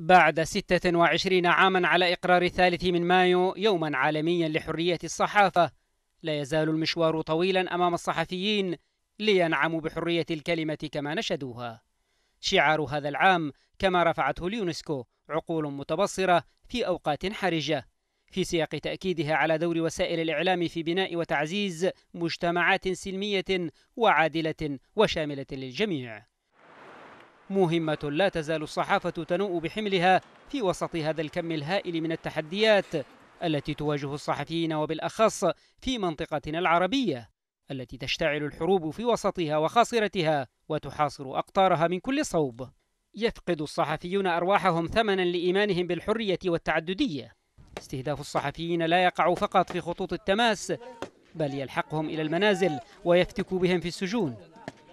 بعد 26 عاما على إقرار الثالث من مايو يوما عالميا لحرية الصحافة لا يزال المشوار طويلا أمام الصحفيين لينعموا بحرية الكلمة كما نشدوها شعار هذا العام كما رفعته اليونسكو عقول متبصرة في أوقات حرجة في سياق تأكيدها على دور وسائل الإعلام في بناء وتعزيز مجتمعات سلمية وعادلة وشاملة للجميع مهمة لا تزال الصحافة تنوء بحملها في وسط هذا الكم الهائل من التحديات التي تواجه الصحفيين وبالأخص في منطقتنا العربية التي تشتعل الحروب في وسطها وخاصرتها وتحاصر أقطارها من كل صوب يفقد الصحفيون أرواحهم ثمنا لإيمانهم بالحرية والتعددية استهداف الصحفيين لا يقع فقط في خطوط التماس بل يلحقهم إلى المنازل ويفتك بهم في السجون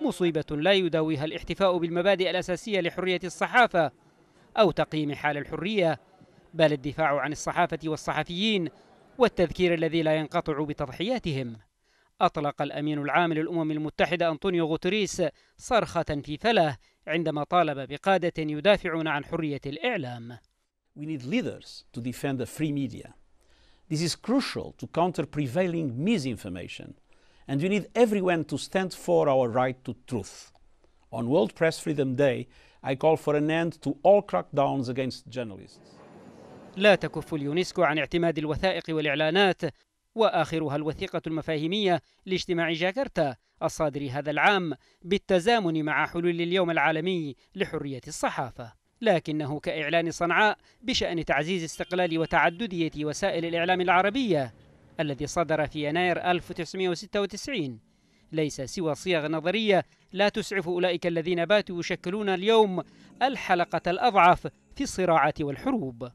مصيبة لا يداويها الاحتفاء بالمبادئ الأساسية لحرية الصحافة أو تقييم حال الحرية بل الدفاع عن الصحافة والصحفيين والتذكير الذي لا ينقطع بتضحياتهم أطلق الأمين العام للأمم المتحدة أنطونيو غوتريس صرخة في فله عندما طالب بقادة يدافعون عن حرية الإعلام We need leaders to defend the free media. This is crucial to counter prevailing misinformation and we need everyone to stand for our right to truth. On World Press Freedom Day, I call for an end to all crackdowns against journalists. لا تكف اليونسكو عن اعتماد الوثائق والإعلانات وآخرها الوثيقة المفاهيمية لاجتماع جاكرتا الصادر هذا العام بالتزامن مع حلول اليوم العالمي لحرية الصحافة لكنه كإعلان صنعاء بشأن تعزيز استقلال وتعددية وسائل الإعلام العربية الذي صدر في يناير 1996 ليس سوى صيغ نظرية لا تسعف أولئك الذين باتوا يشكلون اليوم الحلقة الأضعف في الصراعات والحروب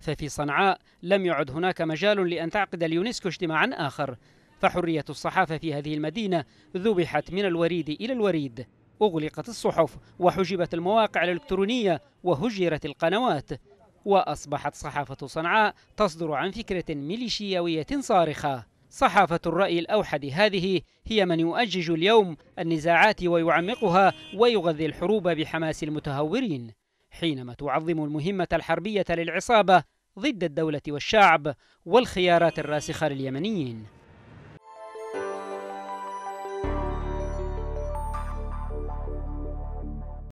ففي صنعاء لم يعد هناك مجال لأن تعقد اليونسكو اجتماعا آخر فحرية الصحافة في هذه المدينة ذبحت من الوريد إلى الوريد أغلقت الصحف وحجبت المواقع الإلكترونية وهجرت القنوات وأصبحت صحافة صنعاء تصدر عن فكرة ميليشياوية صارخة صحافة الرأي الأوحد هذه هي من يؤجج اليوم النزاعات ويعمقها ويغذي الحروب بحماس المتهورين حينما تعظم المهمة الحربية للعصابة ضد الدولة والشعب والخيارات الراسخة لليمنيين